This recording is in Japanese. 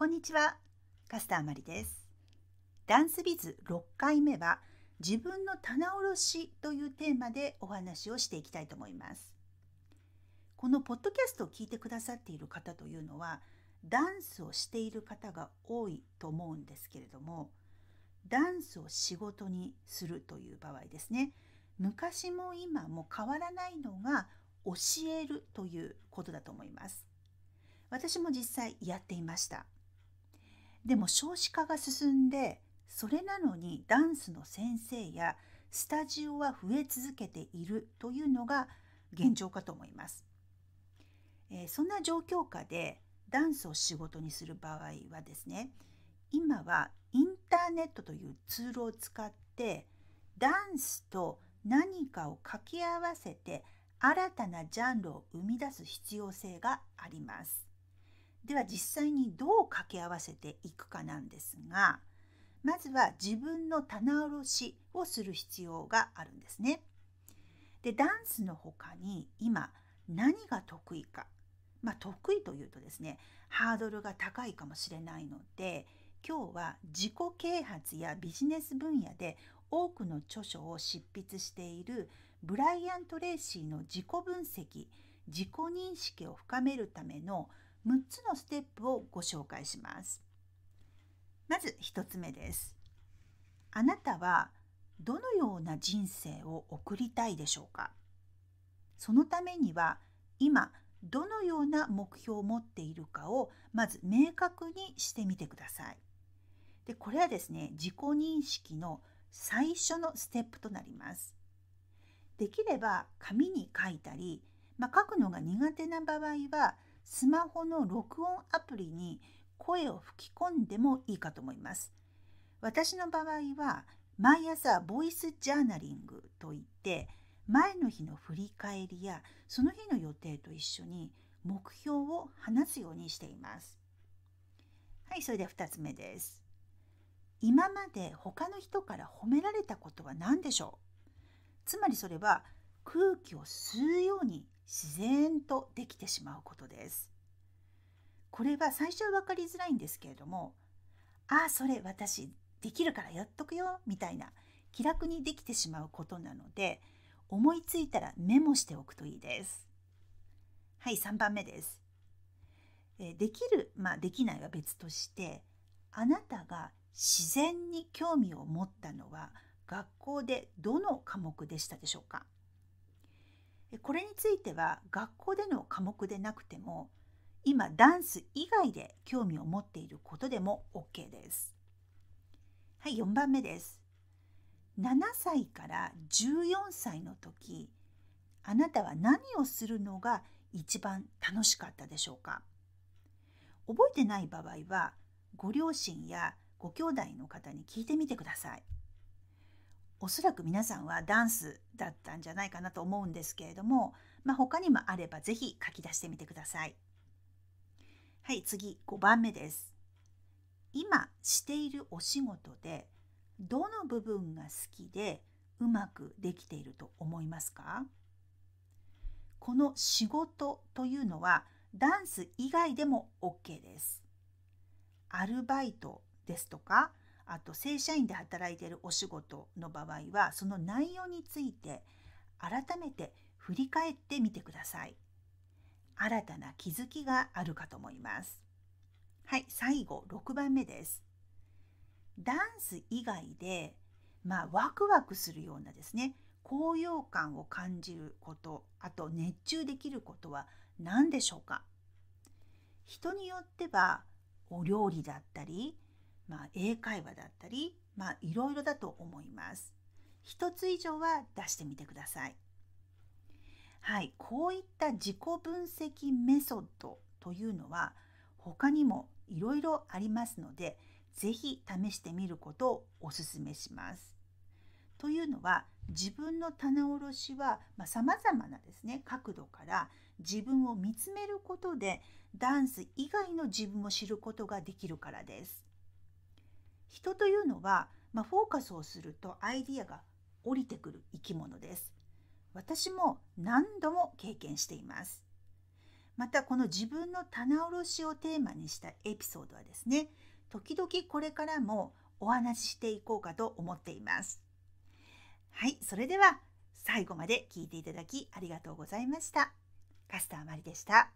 こんにちは、カスターマリです。ダンスビズ6回目は自分の棚卸しというテーマでお話をしていきたいと思います。このポッドキャストを聞いてくださっている方というのはダンスをしている方が多いと思うんですけれどもダンスを仕事にするという場合ですね昔も今も変わらないのが教えるということだと思います私も実際やっていましたでも少子化が進んでそれなのにダンスの先生やスタジオは増え続けているというのが現状かと思います。えー、そんな状況下でダンスを仕事にする場合はですね今はインターネットというツールを使ってダンスと何かを掛け合わせて新たなジャンルを生み出す必要性があります。では実際にどう掛け合わせていくかなんですがまずは自分の棚卸しをする必要があるんですね。でダンスの他に今何が得意か、まあ、得意というとですねハードルが高いかもしれないので今日は自己啓発やビジネス分野で多くの著書を執筆しているブライアン・トレーシーの自己分析自己認識を深めるための6つのステップをご紹介します。まず1つ目です。あなたはどのような人生を送りたいでしょうかそのためには今どのような目標を持っているかをまず明確にしてみてください。でこれはですね自己認識の最初のステップとなります。できれば紙に書いたりまあ、書くのが苦手な場合はスマホの録音アプリに声を吹き込んでもいいかと思います。私の場合は毎朝ボイスジャーナリングといって前の日の振り返りやその日の予定と一緒に目標を話すようにしています。はい、それでは2つ目です。今まで他の人から褒められたことは何でしょうつまりそれは空気を吸うように自然とできてしまうことです。これは最初は分かりづらいんですけれども「ああそれ私できるからやっとくよ」みたいな気楽にできてしまうことなので思いついたらメモしておくといいです。はい3番目です。えできるまあできないは別としてあなたが自然に興味を持ったのは学校でどの科目でしたでしょうかこれについては学校での科目でなくても今ダンス以外で興味を持っていることでも OK です。はい、4番目です。7歳から14歳の時あなたは何をするのが一番楽しかったでしょうか覚えてない場合はご両親やご兄弟の方に聞いてみてください。おそらく皆さんはダンスだったんじゃないかなと思うんですけれども、まあ、他にもあればぜひ書き出してみてください。はい、次5番目です。今しているお仕事でどの部分が好きでうまくできていると思いますかこの仕事というのはダンス以外でも OK です。アルバイトですとかあと正社員で働いているお仕事の場合はその内容について改めて振り返ってみてください。新たな気づきがあるかと思います。はい、最後6番目です。ダンス以外で、まあ、ワクワクするようなですね高揚感を感じることあと熱中できることは何でしょうか人によってはお料理だったりまあ、英会話だったり、まあ、いろいろだと思います。一つ以上は出してみてください。はい、こういった自己分析メソッドというのは他にもいろいろありますので、ぜひ試してみることをお勧めします。というのは自分の棚卸しはさまざ、まなですね角度から自分を見つめることでダンス以外の自分を知ることができるからです。人というのは、まあ、フォーカスをするとアイディアが降りてくる生き物です。私も何度も経験しています。またこの自分の棚卸しをテーマにしたエピソードはですね、時々これからもお話ししていこうかと思っています。はい、それでは最後まで聞いていただきありがとうございました。カスターマリでした。